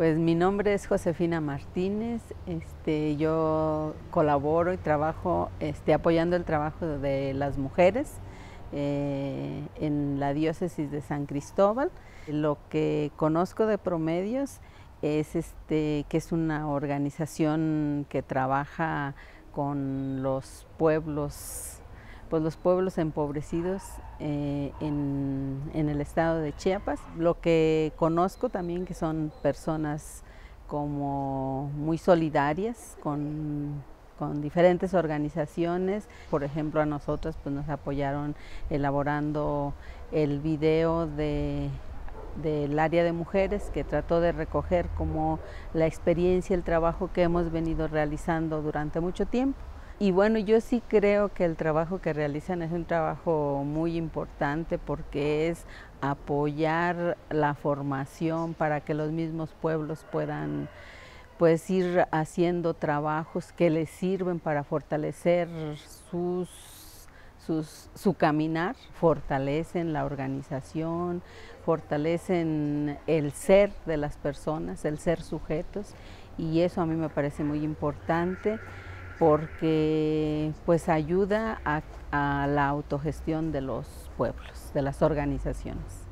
Pues mi nombre es Josefina Martínez, este, yo colaboro y trabajo este, apoyando el trabajo de las mujeres eh, en la diócesis de San Cristóbal. Lo que conozco de Promedios es este, que es una organización que trabaja con los pueblos pues los pueblos empobrecidos eh, en, el estado de Chiapas. Lo que conozco también que son personas como muy solidarias con, diferentes organizaciones. Por ejemplo, a nosotras pues, nos apoyaron elaborando el video de del área de mujeres que trató de recoger como la experiencia, el trabajo que hemos venido realizando durante mucho tiempo. Y bueno, yo sí creo que el trabajo que realizan es un trabajo muy importante porque es apoyar la formación para que los mismos pueblos puedan pues ir haciendo trabajos que les sirven para fortalecer sus, su caminar, fortalecen la organización, fortalecen el ser de las personas, el ser sujetos y eso a mí me parece muy importante porque pues ayuda a, a la autogestión de los pueblos, de las organizaciones.